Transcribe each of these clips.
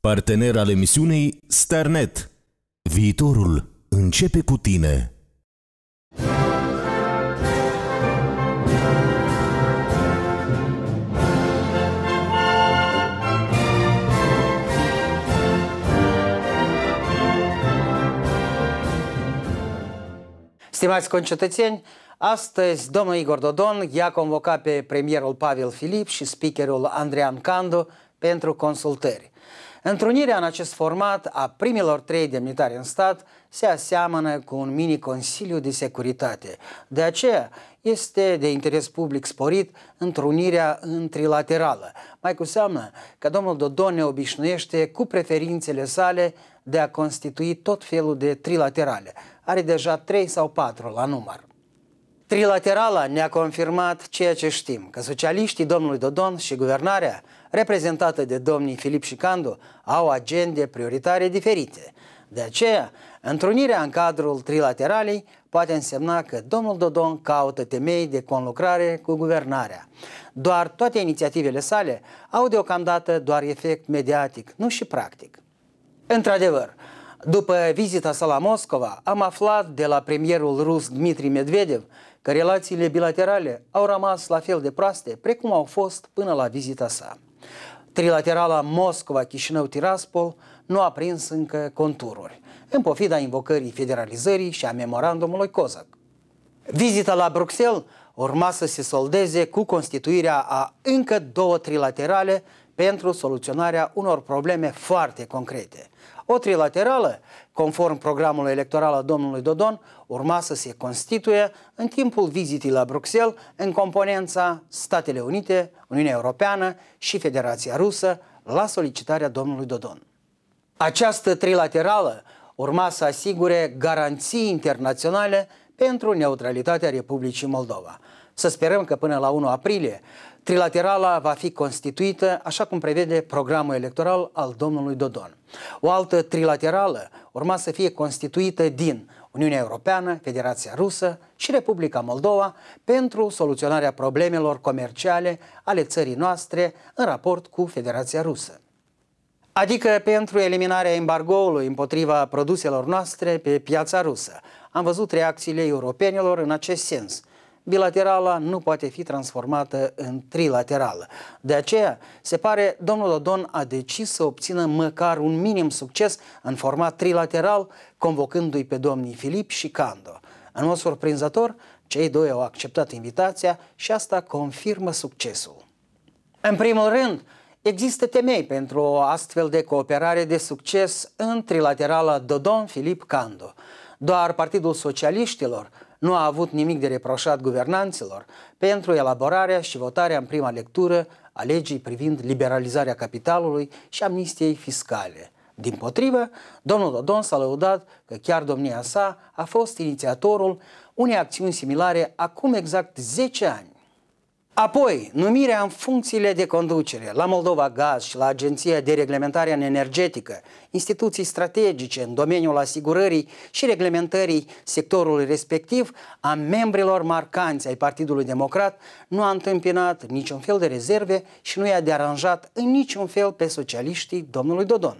Partener al emisiunii Starnet. Viitorul începe cu tine. Stimați concetățeni, astăzi domnul Igor Dodon i-a convocat pe premierul Pavel Filip și speakerul Andrian Candu pentru consultări. Întrunirea în acest format a primilor trei demnitari în stat se aseamănă cu un mini-consiliu de securitate. De aceea este de interes public sporit întrunirea în trilaterală. Mai cu seamă că domnul Dodon ne obișnuiește cu preferințele sale de a constitui tot felul de trilaterale. Are deja trei sau patru la număr. Trilaterala ne-a confirmat ceea ce știm, că socialiștii domnului Dodon și guvernarea, reprezentată de domnii Filip și Candu, au agende prioritare diferite. De aceea, întrunirea în cadrul trilateralei poate însemna că domnul Dodon caută temei de conlucrare cu guvernarea. Doar toate inițiativele sale au deocamdată doar efect mediatic, nu și practic. Într-adevăr, după vizita sa la Moscova, am aflat de la premierul rus Dmitri Medvedev că relațiile bilaterale au rămas la fel de proaste precum au fost până la vizita sa. Trilaterala Moscova-Chișinău-Tiraspol nu a prins încă contururi, în pofida invocării federalizării și a memorandumului COZAC. Vizita la Bruxelles urma să se soldeze cu constituirea a încă două trilaterale pentru soluționarea unor probleme foarte concrete. O trilaterală, conform programului electoral al domnului Dodon, urma să se constituie în timpul vizitei la Bruxelles în componența Statele Unite, Uniunea Europeană și Federația Rusă la solicitarea domnului Dodon. Această trilaterală urma să asigure garanții internaționale pentru neutralitatea Republicii Moldova. Să sperăm că până la 1 aprilie Trilaterala va fi constituită așa cum prevede programul electoral al domnului Dodon. O altă trilaterală urma să fie constituită din Uniunea Europeană, Federația Rusă și Republica Moldova pentru soluționarea problemelor comerciale ale țării noastre în raport cu Federația Rusă. Adică pentru eliminarea embargoului împotriva produselor noastre pe piața rusă. Am văzut reacțiile europenilor în acest sens – bilaterala nu poate fi transformată în trilaterală. De aceea, se pare, domnul Dodon a decis să obțină măcar un minim succes în format trilateral, convocându-i pe domnii Filip și Cando. În mod surprinzător, cei doi au acceptat invitația și asta confirmă succesul. În primul rând, Există temei pentru o astfel de cooperare de succes în trilaterala Dodon-Filip-Cando. Doar Partidul Socialiștilor nu a avut nimic de reproșat guvernanților pentru elaborarea și votarea în prima lectură a legii privind liberalizarea capitalului și amnistiei fiscale. Din potrivă, domnul Dodon s-a lăudat că chiar domnia sa a fost inițiatorul unei acțiuni similare acum exact 10 ani, Apoi, numirea în funcțiile de conducere la Moldova Gaz și la Agenția de Reglementare în Energetică, instituții strategice în domeniul asigurării și reglementării sectorului respectiv a membrilor marcanți ai Partidului Democrat nu a întâmpinat niciun fel de rezerve și nu i-a deranjat în niciun fel pe socialiștii domnului Dodon.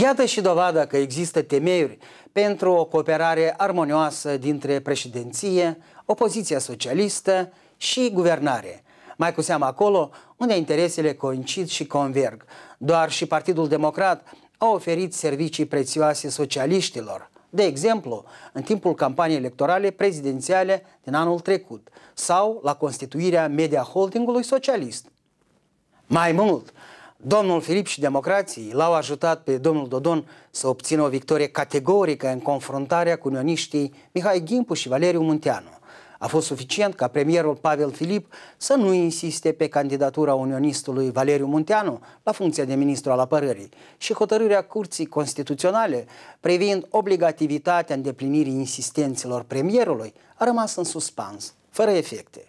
Iată și dovada că există temeiuri pentru o cooperare armonioasă dintre președinție, opoziția socialistă și guvernare. Mai cu seamă acolo unde interesele coincid și converg. Doar și Partidul Democrat a oferit servicii prețioase socialiștilor. De exemplu, în timpul campaniei electorale prezidențiale din anul trecut sau la constituirea media holdingului socialist. Mai mult, domnul Filip și democrații l-au ajutat pe domnul Dodon să obțină o victorie categorică în confruntarea cu unioniștii Mihai Ghimpu și Valeriu Munteanu. A fost suficient ca premierul Pavel Filip să nu insiste pe candidatura unionistului Valeriu Munteanu la funcția de ministru al apărării și hotărârea Curții Constituționale privind obligativitatea îndeplinirii insistențelor premierului a rămas în suspans, fără efecte.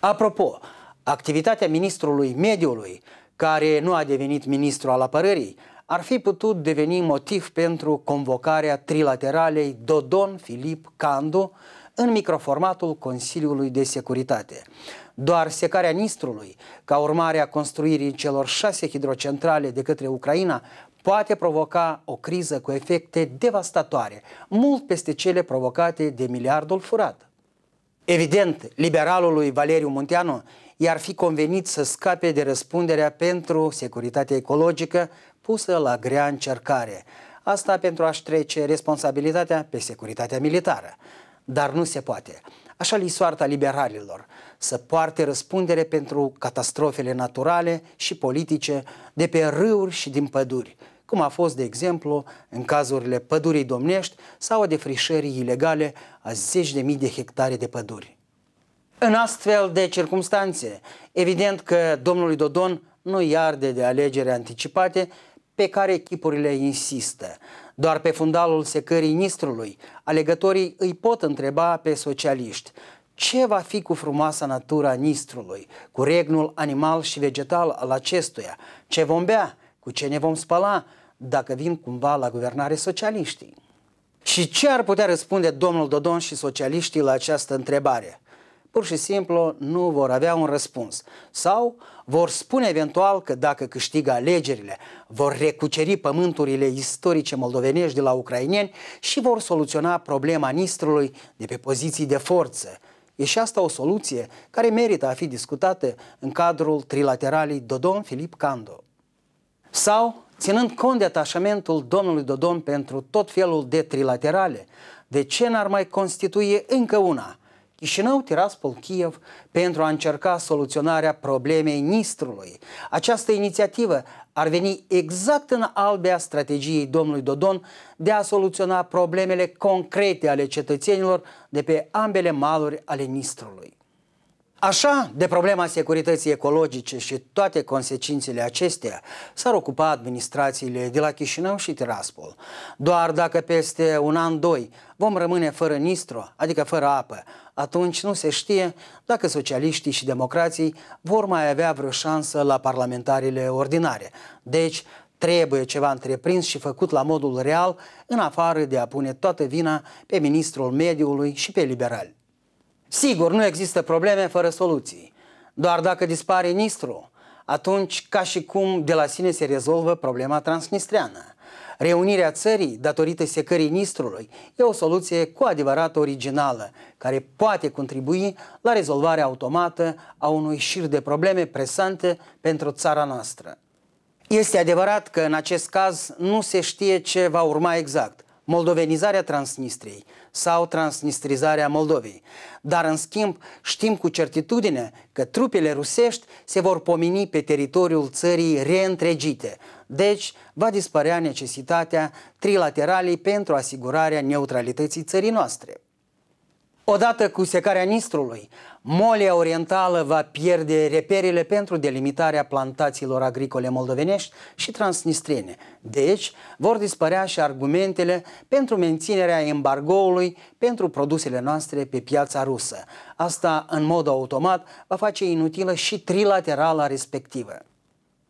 Apropo, activitatea ministrului mediului, care nu a devenit ministru al apărării, ar fi putut deveni motiv pentru convocarea trilateralei Dodon-Filip-Candu, în microformatul Consiliului de Securitate. Doar secarea Nistrului, ca urmare a construirii celor șase hidrocentrale de către Ucraina, poate provoca o criză cu efecte devastatoare, mult peste cele provocate de miliardul furat. Evident, liberalului Valeriu Munteanu i-ar fi convenit să scape de răspunderea pentru securitatea ecologică pusă la grea încercare. Asta pentru a-și trece responsabilitatea pe securitatea militară dar nu se poate. Așa li soarta liberalilor, să poarte răspundere pentru catastrofele naturale și politice de pe râuri și din păduri, cum a fost, de exemplu, în cazurile pădurii domnești sau a defrișării ilegale a zeci de mii de hectare de păduri. În astfel de circunstanțe, evident că domnului Dodon nu iarde de alegeri anticipate pe care echipurile insistă. Doar pe fundalul secării Nistrului, alegătorii îi pot întreba pe socialiști ce va fi cu frumoasa natura Nistrului, cu regnul animal și vegetal al acestuia, ce vom bea, cu ce ne vom spăla, dacă vin cumva la guvernare socialiștii. Și ce ar putea răspunde domnul Dodon și socialiștii la această întrebare? pur și simplu nu vor avea un răspuns. Sau vor spune eventual că dacă câștigă alegerile, vor recuceri pământurile istorice moldovenești de la ucraineni și vor soluționa problema Nistrului de pe poziții de forță. E și asta o soluție care merită a fi discutată în cadrul trilateralii Dodon-Filip-Cando. Sau, ținând cont de atașamentul domnului Dodon pentru tot felul de trilaterale, de ce n-ar mai constituie încă una – Chișinău, Tiraspol, Kiev pentru a încerca soluționarea problemei Nistrului. Această inițiativă ar veni exact în albea strategiei domnului Dodon de a soluționa problemele concrete ale cetățenilor de pe ambele maluri ale Nistrului. Așa, de problema securității ecologice și toate consecințele acesteia s-ar ocupa administrațiile de la Chișinău și Tiraspol. Doar dacă peste un an, doi, vom rămâne fără nistro, adică fără apă, atunci nu se știe dacă socialiștii și democrații vor mai avea vreo șansă la parlamentarile ordinare. Deci, trebuie ceva întreprins și făcut la modul real, în afară de a pune toată vina pe ministrul mediului și pe liberali. Sigur, nu există probleme fără soluții. Doar dacă dispare Nistru, atunci ca și cum de la sine se rezolvă problema transnistreană. Reunirea țării datorită secării Nistrului e o soluție cu adevărat originală, care poate contribui la rezolvarea automată a unui șir de probleme presante pentru țara noastră. Este adevărat că în acest caz nu se știe ce va urma exact – moldovenizarea Transnistriei sau transnistrizarea Moldovei. Dar, în schimb, știm cu certitudine că trupele rusești se vor pomeni pe teritoriul țării reîntregite, deci va dispărea necesitatea trilateralei pentru asigurarea neutralității țării noastre. Odată cu secarea Nistrului, Molia Orientală va pierde reperile pentru delimitarea plantațiilor agricole moldovenești și transnistrene. Deci, vor dispărea și argumentele pentru menținerea embargoului pentru produsele noastre pe piața rusă. Asta, în mod automat, va face inutilă și trilaterala respectivă.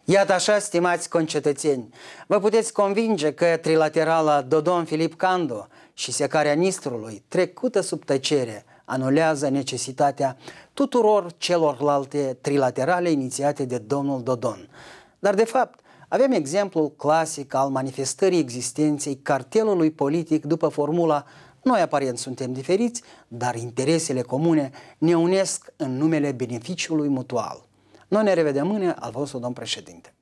Iată așa, stimați concetățeni, vă puteți convinge că trilaterala Dodon Filip Candu – și secarea Nistrului, trecută sub tăcere, anulează necesitatea tuturor celorlalte trilaterale inițiate de domnul Dodon. Dar, de fapt, avem exemplul clasic al manifestării existenței cartelului politic după formula noi aparent suntem diferiți, dar interesele comune ne unesc în numele beneficiului mutual. Noi ne revedem mâine, al vostru domn președinte.